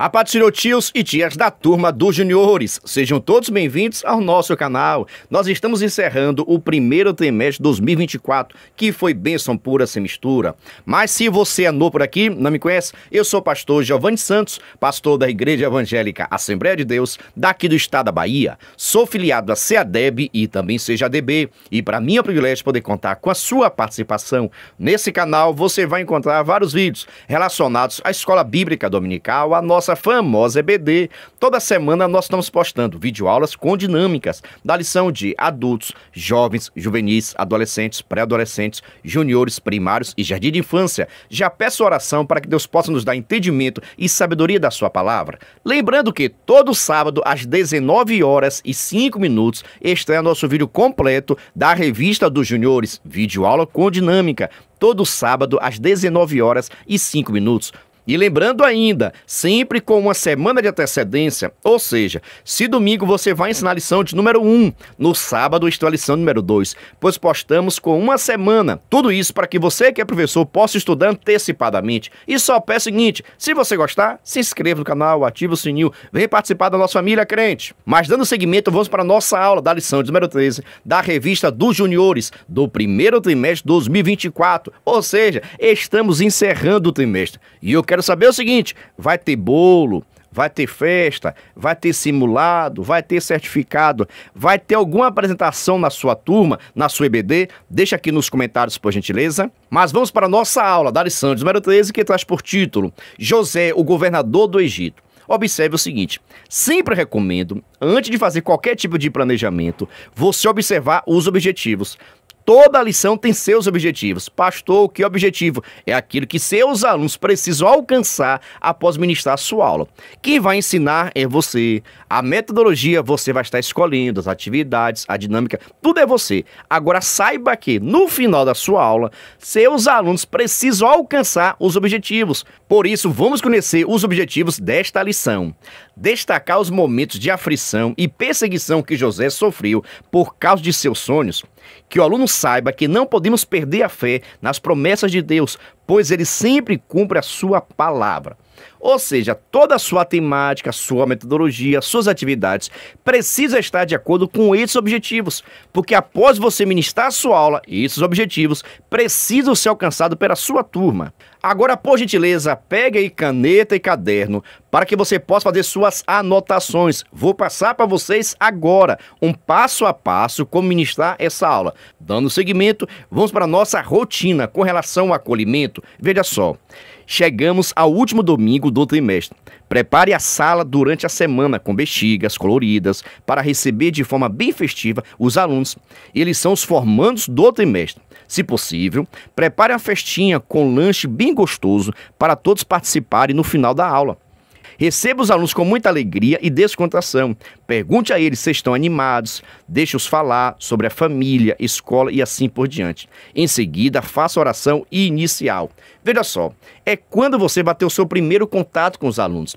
A Patirou tios e tias da turma dos juniores, sejam todos bem-vindos ao nosso canal. Nós estamos encerrando o primeiro trimestre de 2024, que foi bênção pura sem mistura. Mas se você é novo por aqui, não me conhece, eu sou o pastor Giovanni Santos, pastor da Igreja Evangélica Assembleia de Deus, daqui do estado da Bahia. Sou filiado à CEADEB e também DB. E para mim é um privilégio poder contar com a sua participação. Nesse canal você vai encontrar vários vídeos relacionados à escola bíblica dominical, a nossa nossa famosa EBD. Toda semana nós estamos postando videoaulas com dinâmicas da lição de adultos, jovens, juvenis, adolescentes, pré-adolescentes, juniores, primários e jardim de infância. Já peço oração para que Deus possa nos dar entendimento e sabedoria da sua palavra. Lembrando que todo sábado às 19 horas e 5 minutos estreia nosso vídeo completo da revista dos juniores, videoaula com dinâmica todo sábado às 19 horas e 5 minutos. E lembrando ainda, sempre com uma semana de antecedência, ou seja, se domingo você vai ensinar a lição de número 1, no sábado estou a lição número 2, pois postamos com uma semana. Tudo isso para que você que é professor possa estudar antecipadamente. E só peço o seguinte, se você gostar, se inscreva no canal, ative o sininho, vem participar da nossa família crente. Mas dando seguimento, vamos para a nossa aula da lição de número 13 da revista dos juniores do primeiro trimestre de 2024, ou seja, estamos encerrando o trimestre. E eu quero saber é o seguinte: vai ter bolo, vai ter festa, vai ter simulado, vai ter certificado, vai ter alguma apresentação na sua turma, na sua EBD? Deixa aqui nos comentários, por gentileza. Mas vamos para a nossa aula, Dari Santos, número 13, que traz por título José, o governador do Egito. Observe o seguinte: sempre recomendo, antes de fazer qualquer tipo de planejamento, você observar os objetivos. Toda lição tem seus objetivos. Pastor, que objetivo? É aquilo que seus alunos precisam alcançar após ministrar sua aula. Quem vai ensinar é você. A metodologia você vai estar escolhendo, as atividades, a dinâmica, tudo é você. Agora saiba que no final da sua aula, seus alunos precisam alcançar os objetivos. Por isso, vamos conhecer os objetivos desta lição. Destacar os momentos de aflição e perseguição que José sofreu por causa de seus sonhos. Que o aluno saiba que não podemos perder a fé nas promessas de Deus, pois ele sempre cumpre a sua palavra. Ou seja, toda a sua temática, sua metodologia, suas atividades precisa estar de acordo com esses objetivos, porque após você ministrar a sua aula, esses objetivos precisam ser alcançados pela sua turma. Agora, por gentileza, pegue aí caneta e caderno para que você possa fazer suas anotações. Vou passar para vocês agora um passo a passo como ministrar essa aula. Dando seguimento, vamos para a nossa rotina com relação ao acolhimento. Veja só. Chegamos ao último domingo do trimestre. Prepare a sala durante a semana com bexigas coloridas para receber de forma bem festiva os alunos. Eles são os formandos do trimestre. Se possível, prepare a festinha com lanche bem gostoso para todos participarem no final da aula. Receba os alunos com muita alegria e descontração. Pergunte a eles se estão animados, deixe-os falar sobre a família, escola e assim por diante. Em seguida, faça a oração inicial. Veja só, é quando você bateu o seu primeiro contato com os alunos.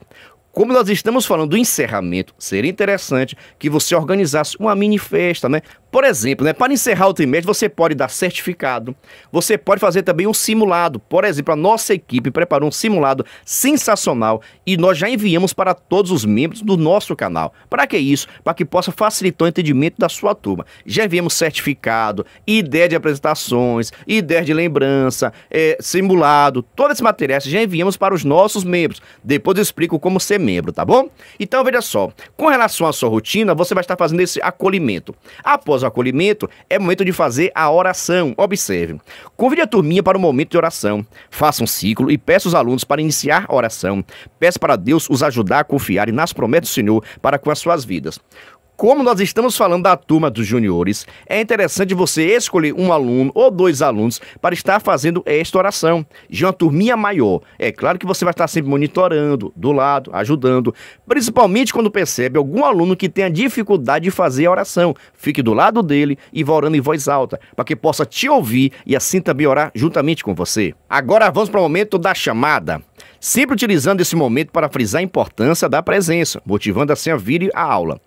Como nós estamos falando do encerramento, seria interessante que você organizasse uma mini festa, né? Por exemplo, né, para encerrar o trimestre, você pode dar certificado, você pode fazer também um simulado. Por exemplo, a nossa equipe preparou um simulado sensacional e nós já enviamos para todos os membros do nosso canal. Para que isso? Para que possa facilitar o entendimento da sua turma. Já enviamos certificado, ideia de apresentações, ideia de lembrança, é, simulado, todos esses materiais já enviamos para os nossos membros. Depois eu explico como ser membro, tá bom? Então veja só, com relação à sua rotina, você vai estar fazendo esse acolhimento. Após após o acolhimento, é momento de fazer a oração. Observe. Convide a turminha para um momento de oração. Faça um ciclo e peça os alunos para iniciar a oração. Peça para Deus os ajudar a confiar nas promessas do Senhor para com as suas vidas como nós estamos falando da turma dos juniores, é interessante você escolher um aluno ou dois alunos para estar fazendo esta oração de uma turminha maior. É claro que você vai estar sempre monitorando, do lado, ajudando, principalmente quando percebe algum aluno que tenha dificuldade de fazer a oração. Fique do lado dele e vá orando em voz alta, para que possa te ouvir e assim também orar juntamente com você. Agora vamos para o momento da chamada sempre utilizando esse momento para frisar a importância da presença, motivando assim a vir à aula.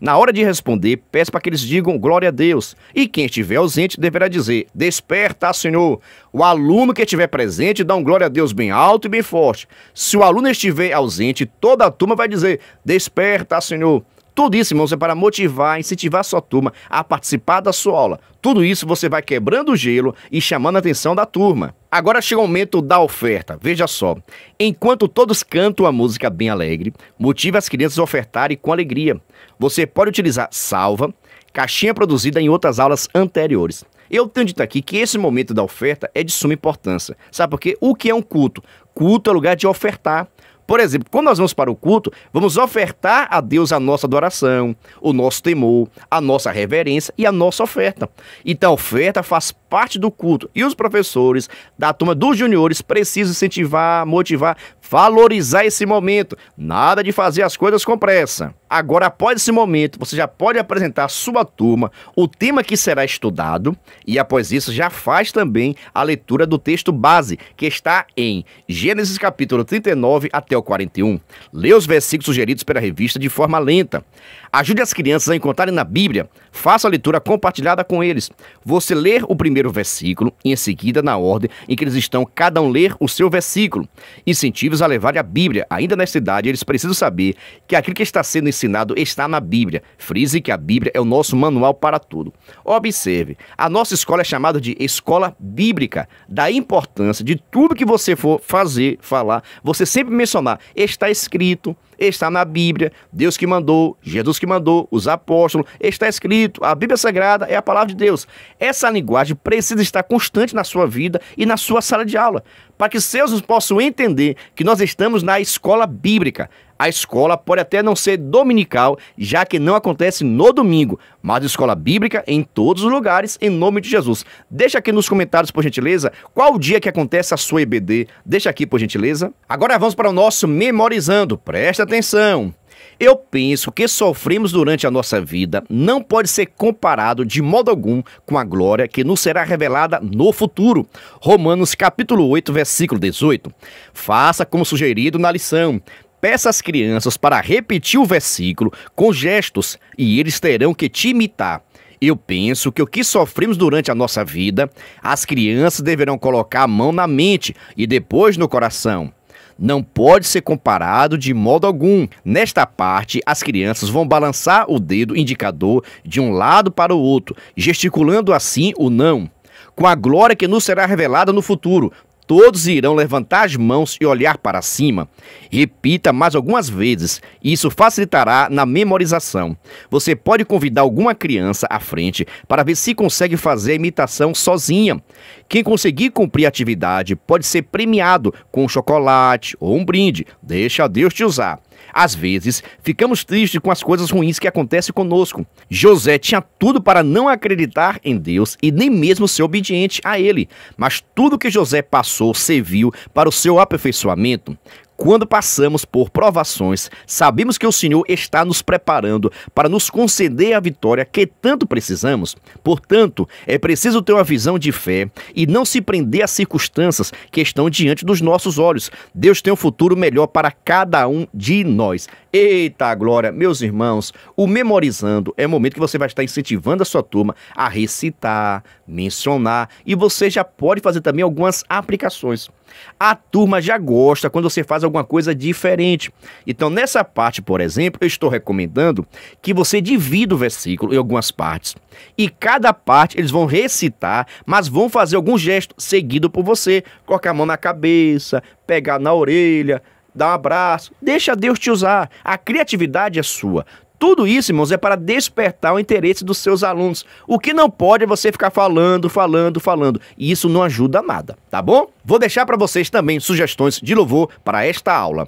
Na hora de responder, peço para que eles digam glória a Deus, e quem estiver ausente deverá dizer: Desperta, Senhor. O aluno que estiver presente dá um glória a Deus bem alto e bem forte. Se o aluno estiver ausente, toda a turma vai dizer: Desperta, Senhor. Tudo isso, irmãos, é para motivar, incentivar a sua turma a participar da sua aula. Tudo isso você vai quebrando o gelo e chamando a atenção da turma. Agora chega o momento da oferta. Veja só. Enquanto todos cantam a música bem alegre, motive as crianças a ofertarem com alegria. Você pode utilizar salva, caixinha produzida em outras aulas anteriores. Eu tenho dito aqui que esse momento da oferta é de suma importância. Sabe por quê? O que é um culto? Culto é lugar de ofertar. Por exemplo, quando nós vamos para o culto, vamos ofertar a Deus a nossa adoração, o nosso temor, a nossa reverência e a nossa oferta. Então, a oferta faz parte do culto e os professores da turma dos juniores precisam incentivar, motivar, valorizar esse momento. Nada de fazer as coisas com pressa. Agora, após esse momento, você já pode apresentar à sua turma o tema que será estudado e, após isso, já faz também a leitura do texto base, que está em Gênesis capítulo 39 até ao 41, leia os versículos sugeridos pela revista de forma lenta. Ajude as crianças a encontrarem na Bíblia. Faça a leitura compartilhada com eles. Você ler o primeiro versículo e em seguida na ordem em que eles estão cada um ler o seu versículo. Incentive-os a levarem a Bíblia. Ainda nesta idade, eles precisam saber que aquilo que está sendo ensinado está na Bíblia. Frise que a Bíblia é o nosso manual para tudo. Observe, a nossa escola é chamada de escola bíblica. Da importância de tudo que você for fazer, falar, você sempre mencionar Está escrito, está na Bíblia, Deus que mandou, Jesus que mandou, os apóstolos, está escrito, a Bíblia Sagrada é a palavra de Deus. Essa linguagem precisa estar constante na sua vida e na sua sala de aula, para que seus possam entender que nós estamos na escola bíblica a escola pode até não ser dominical, já que não acontece no domingo, mas escola bíblica em todos os lugares, em nome de Jesus. Deixa aqui nos comentários, por gentileza, qual o dia que acontece a sua EBD. Deixa aqui, por gentileza. Agora vamos para o nosso memorizando. Presta atenção. Eu penso que sofremos durante a nossa vida não pode ser comparado de modo algum com a glória que nos será revelada no futuro. Romanos capítulo 8, versículo 18. Faça como sugerido na lição. Peça às crianças para repetir o versículo com gestos e eles terão que te imitar. Eu penso que o que sofremos durante a nossa vida, as crianças deverão colocar a mão na mente e depois no coração. Não pode ser comparado de modo algum. Nesta parte, as crianças vão balançar o dedo indicador de um lado para o outro, gesticulando assim o não. Com a glória que nos será revelada no futuro, todos irão levantar as mãos e olhar para cima. Repita mais algumas vezes, isso facilitará na memorização. Você pode convidar alguma criança à frente para ver se consegue fazer a imitação sozinha. Quem conseguir cumprir a atividade pode ser premiado com um chocolate ou um brinde. Deixa Deus te usar. Às vezes, ficamos tristes com as coisas ruins que acontecem conosco. José tinha tudo para não acreditar em Deus e nem mesmo ser obediente a ele, mas tudo que José passou serviu para o seu aperfeiçoamento. Quando passamos por provações, sabemos que o Senhor está nos preparando para nos conceder a vitória que tanto precisamos. Portanto, é preciso ter uma visão de fé e não se prender às circunstâncias que estão diante dos nossos olhos. Deus tem um futuro melhor para cada um de nós. Eita glória, meus irmãos, o memorizando é o momento que você vai estar incentivando a sua turma a recitar, mencionar e você já pode fazer também algumas aplicações. A turma já gosta quando você faz alguma coisa diferente. Então, nessa parte, por exemplo, eu estou recomendando que você divida o versículo em algumas partes. E cada parte eles vão recitar, mas vão fazer algum gesto seguido por você. Colocar a mão na cabeça, pegar na orelha, dá um abraço, deixa Deus te usar. A criatividade é sua. Tudo isso, irmãos, é para despertar o interesse dos seus alunos. O que não pode é você ficar falando, falando, falando. E isso não ajuda nada, tá bom? Vou deixar para vocês também sugestões de louvor para esta aula.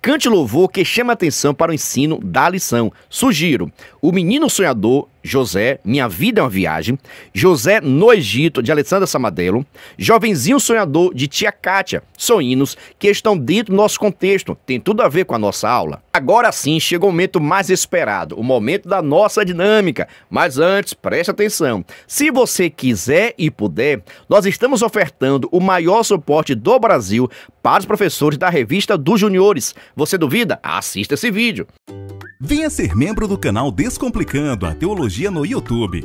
Cante louvor que chama atenção para o ensino da lição. Sugiro O Menino Sonhador, José, Minha Vida é uma Viagem, José no Egito, de Alessandra Samadelo, Jovenzinho Sonhador, de Tia Kátia. São hinos que estão dentro do nosso contexto, tem tudo a ver com a nossa aula. Agora sim, chega o momento mais esperado, o momento da nossa dinâmica. Mas antes, preste atenção. Se você quiser e puder, nós estamos ofertando o maior sorteio suporte do Brasil para os professores da revista dos Juniores. Você duvida? Assista esse vídeo. Venha ser membro do canal Descomplicando a Teologia no YouTube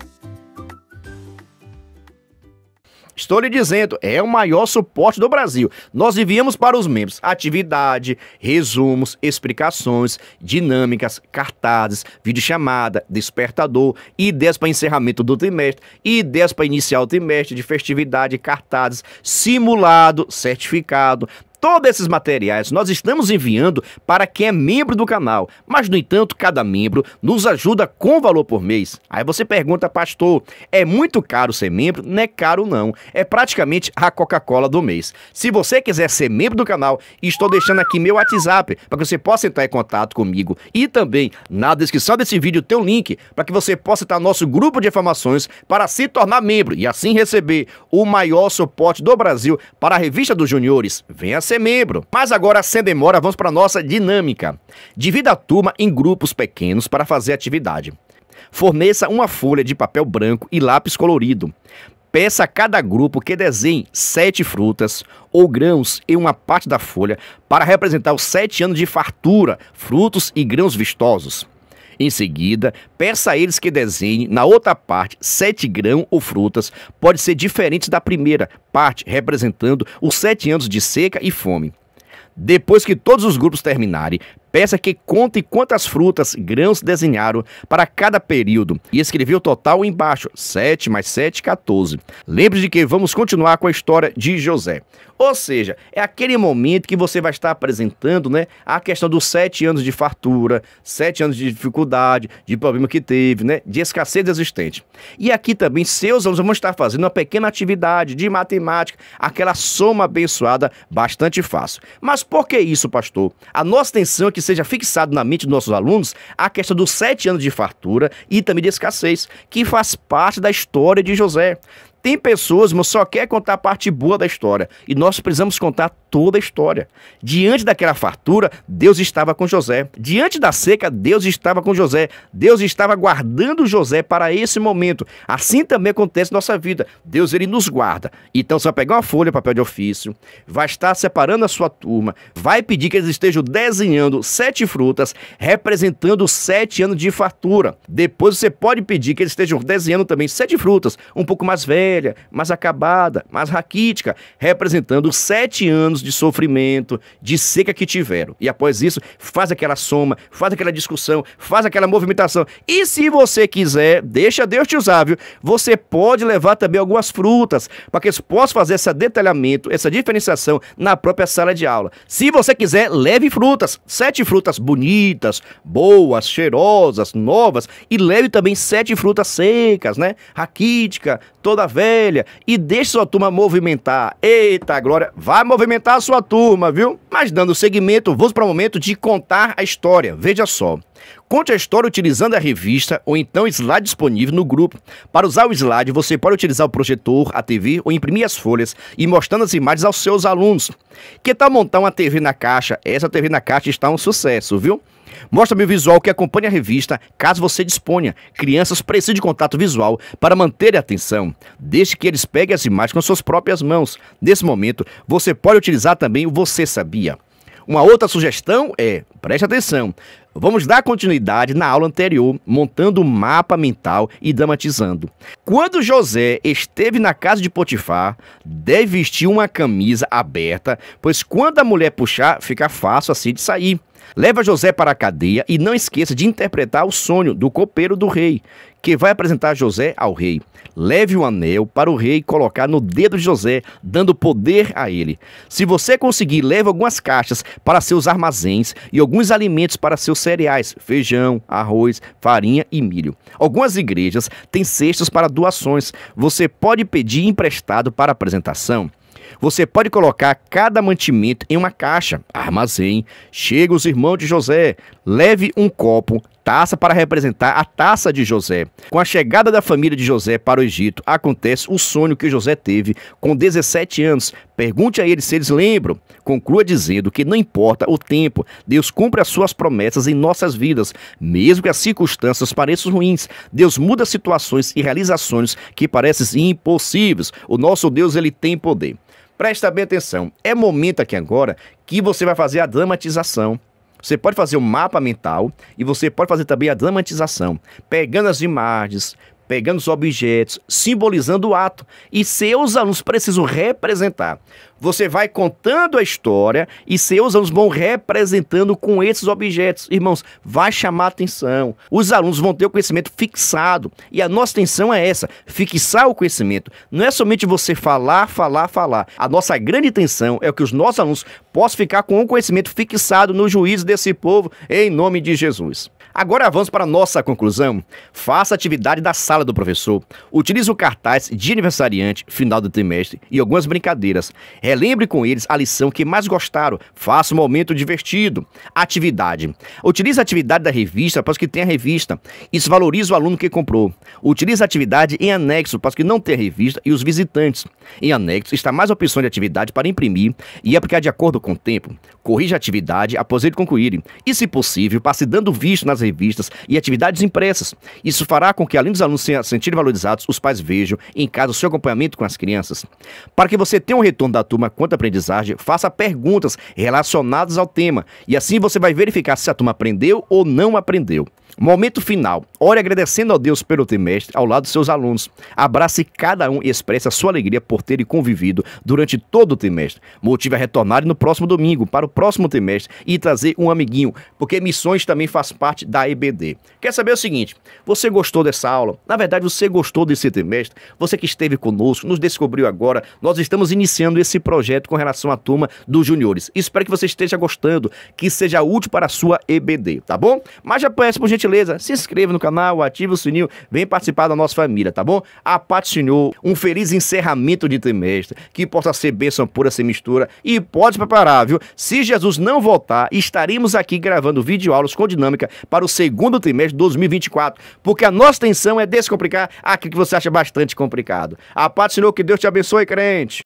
Estou lhe dizendo, é o maior suporte do Brasil. Nós enviamos para os membros atividade, resumos, explicações, dinâmicas, cartazes, videochamada, despertador, ideias para encerramento do trimestre, ideias para iniciar o trimestre de festividade, cartazes, simulado, certificado, Todos esses materiais nós estamos enviando para quem é membro do canal, mas no entanto, cada membro nos ajuda com valor por mês. Aí você pergunta, pastor, é muito caro ser membro? Não é caro não, é praticamente a Coca-Cola do mês. Se você quiser ser membro do canal, estou deixando aqui meu WhatsApp para que você possa entrar em contato comigo e também na descrição desse vídeo tem um link para que você possa estar no nosso grupo de informações para se tornar membro e assim receber o maior suporte do Brasil para a revista dos juniores. Venha ser membro. Mas agora, sem demora, vamos para nossa dinâmica. Divida a turma em grupos pequenos para fazer atividade. Forneça uma folha de papel branco e lápis colorido. Peça a cada grupo que desenhe sete frutas ou grãos em uma parte da folha para representar os sete anos de fartura, frutos e grãos vistosos. Em seguida, peça a eles que desenhem na outra parte sete grãos ou frutas, pode ser diferente da primeira parte, representando os sete anos de seca e fome. Depois que todos os grupos terminarem, peça que conte quantas frutas, grãos desenharam para cada período e escreveu o total embaixo, 7 mais 7, 14. Lembre-se de que vamos continuar com a história de José. Ou seja, é aquele momento que você vai estar apresentando né, a questão dos sete anos de fartura, sete anos de dificuldade, de problema que teve, né, de escassez existente. E aqui também seus alunos vão estar fazendo uma pequena atividade de matemática, aquela soma abençoada bastante fácil. Mas por que isso, pastor? A nossa atenção é que que seja fixado na mente dos nossos alunos a questão dos sete anos de fartura e também de escassez, que faz parte da história de José. Tem pessoas, mas só quer contar a parte boa da história. E nós precisamos contar toda a história. Diante daquela fartura, Deus estava com José. Diante da seca, Deus estava com José. Deus estava guardando José para esse momento. Assim também acontece na nossa vida. Deus, ele nos guarda. Então, você vai pegar uma folha, papel de ofício, vai estar separando a sua turma, vai pedir que eles estejam desenhando sete frutas, representando sete anos de fartura. Depois, você pode pedir que eles estejam desenhando também sete frutas, um pouco mais velhas, velha, mais acabada, mais raquítica, representando sete anos de sofrimento, de seca que tiveram. E após isso, faz aquela soma, faz aquela discussão, faz aquela movimentação. E se você quiser, deixa Deus te usar, viu? Você pode levar também algumas frutas, para que eles possam fazer esse detalhamento, essa diferenciação na própria sala de aula. Se você quiser, leve frutas. Sete frutas bonitas, boas, cheirosas, novas. E leve também sete frutas secas, né? Raquítica, toda velha ovelha e deixe sua turma movimentar. Eita glória, vai movimentar a sua turma, viu? Mas dando seguimento, vamos para o momento de contar a história. Veja só. Conte a história utilizando a revista ou então slide disponível no grupo. Para usar o slide, você pode utilizar o projetor, a TV ou imprimir as folhas e mostrando as imagens aos seus alunos. Que tal montar uma TV na caixa? Essa TV na caixa está um sucesso, viu? Mostra-me o visual que acompanha a revista, caso você disponha. Crianças precisam de contato visual para manter a atenção, desde que eles peguem as imagens com suas próprias mãos. Nesse momento, você pode utilizar também o Você Sabia. Uma outra sugestão é, preste atenção, vamos dar continuidade na aula anterior, montando um mapa mental e dramatizando. Quando José esteve na casa de Potifar, deve vestir uma camisa aberta, pois quando a mulher puxar, fica fácil assim de sair. Leva José para a cadeia e não esqueça de interpretar o sonho do copeiro do rei, que vai apresentar José ao rei. Leve o anel para o rei colocar no dedo de José, dando poder a ele. Se você conseguir, leve algumas caixas para seus armazéns e alguns alimentos para seus cereais, feijão, arroz, farinha e milho. Algumas igrejas têm cestos para doações. Você pode pedir emprestado para apresentação. Você pode colocar cada mantimento em uma caixa, armazém, chega os irmãos de José, leve um copo, taça para representar a taça de José. Com a chegada da família de José para o Egito, acontece o sonho que José teve com 17 anos. Pergunte a eles se eles lembram. Conclua dizendo que não importa o tempo, Deus cumpre as suas promessas em nossas vidas, mesmo que as circunstâncias pareçam ruins. Deus muda situações e realizações que parecem impossíveis. O nosso Deus ele tem poder. Presta bem atenção. É momento aqui agora que você vai fazer a dramatização. Você pode fazer o um mapa mental e você pode fazer também a dramatização, pegando as imagens, pegando os objetos, simbolizando o ato, e seus alunos precisam representar. Você vai contando a história e seus alunos vão representando com esses objetos. Irmãos, vai chamar atenção. Os alunos vão ter o conhecimento fixado. E a nossa intenção é essa: fixar o conhecimento. Não é somente você falar, falar, falar. A nossa grande intenção é que os nossos alunos possam ficar com o conhecimento fixado no juízo desse povo, em nome de Jesus. Agora vamos para nossa conclusão. Faça atividade da sala do professor. Utilize o cartaz de aniversariante, final do trimestre e algumas brincadeiras. Relembre com eles a lição que mais gostaram. Faça um momento divertido. Atividade. Utilize a atividade da revista para os que têm a revista. Isso valoriza o aluno que comprou. Utilize a atividade em anexo para os que não têm a revista e os visitantes. Em anexo está mais opções de atividade para imprimir e aplicar de acordo com o tempo. Corrija a atividade após ele concluir e, se possível, passe dando visto nas revistas e atividades impressas. Isso fará com que, além dos alunos se sentirem valorizados, os pais vejam em casa o seu acompanhamento com as crianças. Para que você tenha um retorno da turma quanto à aprendizagem, faça perguntas relacionadas ao tema e assim você vai verificar se a turma aprendeu ou não aprendeu. Momento final. Ore agradecendo a Deus pelo trimestre ao lado dos seus alunos. Abrace cada um e expresse a sua alegria por terem convivido durante todo o trimestre. Motive a retornar no próximo domingo, para o próximo trimestre, e trazer um amiguinho, porque missões também faz parte da EBD. Quer saber o seguinte? Você gostou dessa aula? Na verdade, você gostou desse trimestre? Você que esteve conosco, nos descobriu agora, nós estamos iniciando esse projeto com relação à turma dos juniores. Espero que você esteja gostando, que seja útil para a sua EBD, tá bom? Mas já peço por gentileza gentileza, se inscreva no canal, ative o sininho, vem participar da nossa família, tá bom? A paz Senhor, um feliz encerramento de trimestre, que possa ser bênção pura sem mistura e pode preparar, viu? Se Jesus não voltar, estaremos aqui gravando vídeo aulas com dinâmica para o segundo trimestre de 2024, porque a nossa intenção é descomplicar aquilo que você acha bastante complicado. A paz Senhor, que Deus te abençoe, crente!